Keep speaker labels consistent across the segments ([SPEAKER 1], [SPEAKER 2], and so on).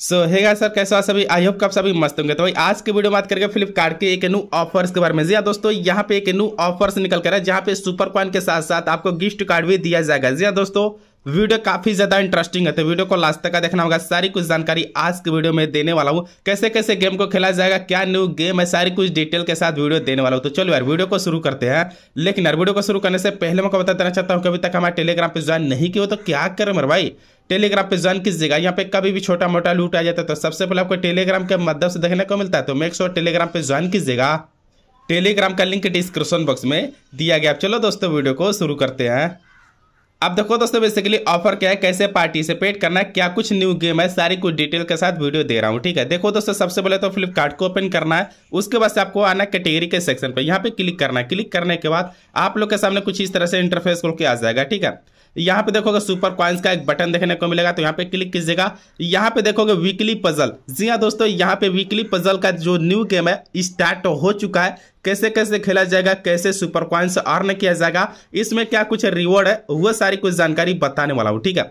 [SPEAKER 1] सो so, हेगा sir कैसे हो सभी आई होप कब सभी मस्त होंगे तो भाई आज की वीडियो में बात करके फ्लिपकार्ट के एक न्यू ऑफर्स के बारे में जी हाँ दोस्तों यहाँ पे एक न्यू ऑफर्स निकल कर है जहाँ पे सुपर कॉइन के साथ साथ आपको गिफ्ट कार्ड भी दिया जाएगा जी हाँ दोस्तों वीडियो काफी ज्यादा इंटरेस्टिंग है तो वीडियो को लास्ट तक का देखना होगा सारी कुछ जानकारी आज के वीडियो में देने वाला हूँ कैसे कैसे गेम को खेला जाएगा क्या न्यू गेम है सारी कुछ डिटेल के साथ वीडियो देने वाला हूँ तो चलो यार वीडियो को शुरू करते हैं लेकिन यार वीडियो को शुरू करने से पहले मैं बता देना चाहता हूँ कभी तक हमारे टेलीग्राम पर ज्वाइन नहीं किया तो क्या करें मेरे भाई टेलीग्राम पे ज्वाइन कीजिएगा यहाँ पे कभी भी छोटा मोटा लूट आ जाता है तो सबसे पहले आपको टेलीग्राम के माध्यम से देखने को मिलता है तो मेक श्योर टेलीग्राम पे ज्वाइन कीजिएगा टेलीग्राम का लिंक डिस्क्रिप्शन बॉक्स में दिया गया चलो दोस्तों वीडियो को शुरू करते हैं अब देखो दोस्तों बेसिकली ऑफर क्या है कैसे पार्टिसिपेट करना है क्या कुछ न्यू गेम है सारी कुछ डिटेल के साथ वीडियो दे रहा हूँ ठीक है देखो दोस्तों सबसे पहले तो फ्लिपकार्ट को ओपन करना है उसके बाद से आपको आना कैटेगरी के सेक्शन पर यहाँ पे क्लिक करना है क्लिक करने के बाद आप लोग के सामने कुछ इस तरह से इंटरफेस खोल के आ जाएगा ठीक है यहाँ पे देखोगे सुपर क्वाइंस का एक बटन देखने को मिलेगा तो यहाँ पे क्लिक कीजिएगा यहाँ पे देखोगे वीकली पजल जी हाँ दोस्तों यहाँ पे वीकली पजल का जो न्यू गेम है स्टार्ट हो चुका है कैसे कैसे खेला जाएगा कैसे सुपर क्वाइंस अर्न किया जाएगा इसमें क्या कुछ रिवॉर्ड है वह सारी कुछ जानकारी बताने वाला हूँ ठीक है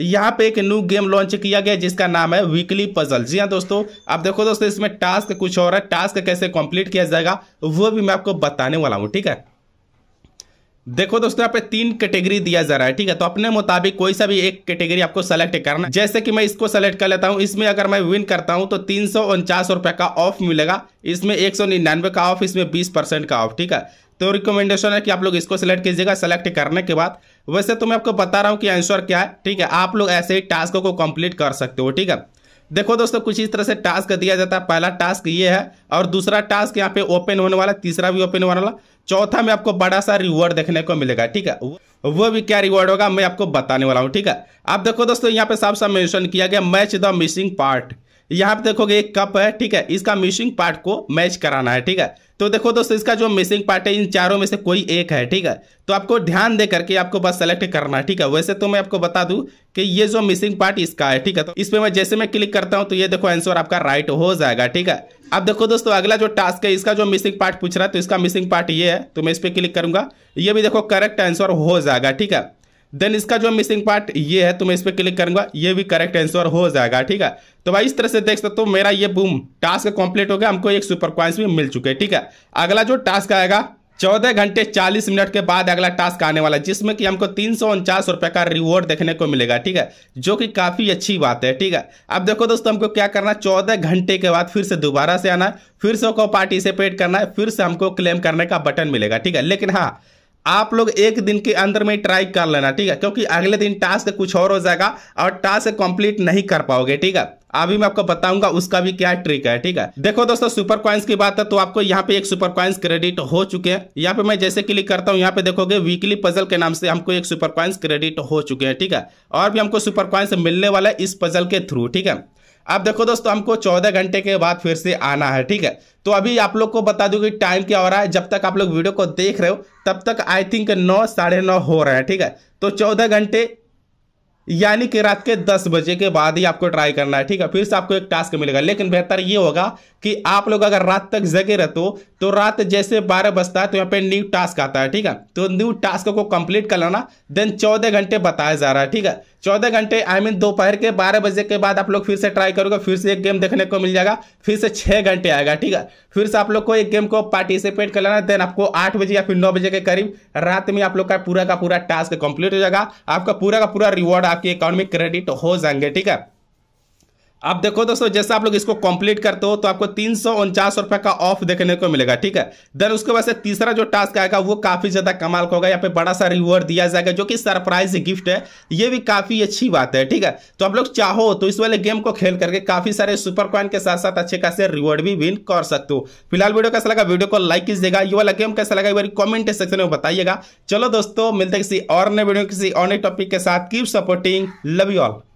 [SPEAKER 1] यहाँ पे एक न्यू गेम लॉन्च किया गया जिसका नाम है वीकली पजल जी हाँ दोस्तों आप देखो दोस्तों इसमें टास्क कुछ और है टास्क कैसे कंप्लीट किया जाएगा वो भी मैं आपको बताने वाला हूँ ठीक है देखो दोस्तों यहाँ पे तीन कैटेगरी दिया जा रहा है ठीक है तो अपने मुताबिक कोई सा भी एक कैटेगरी आपको सेलेक्ट करना है जैसे कि मैं इसको सेलेक्ट कर लेता हूँ इसमें अगर मैं विन करता हूँ तो तीन सौ उनचास रुपए का ऑफ मिलेगा इसमें एक सौ निन्यानवे का ऑफ इसमें बीस परसेंट का ऑफ ठीक है तो रिकमेंडेशन है कि आप लोग इसको सेलेक्ट कीजिएगा सेलेक्ट करने के बाद वैसे तो मैं आपको बता रहा हूँ कि आंसर क्या है ठीक है आप लोग ऐसे ही टास्क को कंप्लीट कर सकते हो ठीक है देखो दोस्तों कुछ इस तरह से टास्क दिया जाता है पहला टास्क ये है और दूसरा टास्क यहाँ पे ओपन होने वाला तीसरा भी ओपन होने वाला चौथा में आपको बड़ा सा रिवॉर्ड देखने को मिलेगा ठीक है वो भी क्या रिवॉर्ड होगा मैं आपको बताने वाला हूँ ठीक है आप देखो दोस्तों यहाँ पे साफ साफ मेंशन किया गया मैच द मिसिंग पार्ट यहाँ पे देखोगे एक कप है ठीक है इसका मिसिंग पार्ट को मैच कराना है ठीक है तो देखो दोस्तों इसका जो मिसिंग पार्ट है इन चारों में से कोई एक है ठीक है तो आपको ध्यान दे करके आपको बस सेलेक्ट करना है ठीक है वैसे तो मैं आपको बता दूं कि ये जो मिसिंग पार्ट इसका है ठीक है तो पर मैं जैसे मैं क्लिक करता हूं तो ये देखो आंसर आपका राइट हो जाएगा ठीक है अब देखो दोस्तों अगला जो टास्क है इसका जो मिसिंग पार्ट पूछ रहा है तो इसका मिसिंग पार्ट ये है तो मैं इस पर क्लिक करूंगा ये भी देखो करेक्ट आंसर हो जाएगा ठीक है देन इसका जो मिसिंग पार्ट ये है तो मैं इस पर क्लिक करूंगा ये भी करेक्ट आंसर हो जाएगा ठीक है तो भाई इस तरह से देख सकते हो तो मेरा ये बूम टास्क कंप्लीट हो गया हमको एक सुपर क्वाइंस भी मिल चुके हैं ठीक है अगला जो टास्क आएगा चौदह घंटे चालीस मिनट के बाद अगला टास्क आने वाला है जिसमें कि हमको तीन सौ उनचास रुपए का रिवॉर्ड देखने को मिलेगा ठीक है जो कि काफ़ी अच्छी बात है ठीक है अब देखो दोस्तों हमको क्या करना है चौदह घंटे के बाद फिर से दोबारा से आना है फिर से पार्टिसिपेट करना है फिर से हमको क्लेम करने का बटन मिलेगा ठीक है लेकिन हाँ आप लोग एक दिन के अंदर में ट्राई कर लेना ठीक है क्योंकि अगले दिन टास्क कुछ और हो जाएगा और टास्क कंप्लीट नहीं कर पाओगे ठीक है अभी मैं आपको बताऊंगा उसका भी क्या ट्रिक है ठीक है देखो दोस्तों सुपर क्वाइंस की बात है तो आपको यहाँ पे एक सुपर क्वाइंस क्रेडिट हो चुके हैं यहाँ पे मैं जैसे क्लिक करता हूँ यहाँ पे देखोगे वीकली पजल के नाम से हमको एक सुपर क्वाइंस क्रेडिट हो चुके हैं ठीक है और भी हमको सुपर क्वाइंस मिलने वाला है इस पजल के थ्रू ठीक है अब देखो दोस्तों हमको चौदह घंटे के बाद फिर से आना है ठीक है तो अभी आप लोग को बता दूं कि टाइम क्या हो रहा है जब तक आप लोग वीडियो को देख रहे हो तब तक आई थिंक नौ साढ़े नौ हो रहे हैं ठीक है तो चौदह घंटे यानी कि रात के दस बजे के बाद ही आपको ट्राई करना है ठीक है फिर से आपको एक टास्क मिलेगा लेकिन बेहतर ये होगा कि आप लोग अगर रात तक जगे रहते हो तो रात जैसे बारह बजता है तो यहाँ पे न्यू टास्क आता है ठीक है तो न्यू टास्क को कंप्लीट कर लेना देन चौदह घंटे बताया जा रहा है ठीक है चौदह घंटे आई मीन दोपहर के बारह बजे के बाद आप लोग फिर से ट्राई करोगे फिर से एक गेम देखने को मिल जाएगा फिर से छः घंटे आएगा ठीक है फिर से आप लोग को एक गेम को पार्टिसिपेट कर लेना देन आपको आठ बजे या फिर नौ बजे के करीब रात में आप लोग का पूरा का पूरा टास्क कंप्लीट हो जाएगा आपका पूरा का पूरा रिवॉर्ड आपके अकाउंट में क्रेडिट हो जाएंगे ठीक है अब देखो दोस्तों जैसे आप लोग इसको कंप्लीट करते हो तो आपको तीन सौ उनचास रुपए का ऑफ देखने को मिलेगा ठीक है देन उसके बाद से तीसरा जो टास्क आएगा वो काफी ज्यादा कमाल का होगा यहाँ पे बड़ा सा रिवॉर्ड दिया जाएगा जो कि सरप्राइज गिफ्ट है ये भी काफी अच्छी बात है ठीक है तो आप लोग चाहो तो इस वाले गेम को खेल करके काफी सारे सुपर कॉइन के साथ साथ अच्छे खासे रिवॉर्ड भी विन कर सकते हो फिलहाल वीडियो कैसा लगा वीडियो को लाइक कीजिएगा ये वाला गेम कैसा लगा कॉमेंट सेक्शन में बताइएगा चलो दोस्तों मिलते किसी और नए वीडियो किसी और नए टॉपिक के साथ keep supporting love you all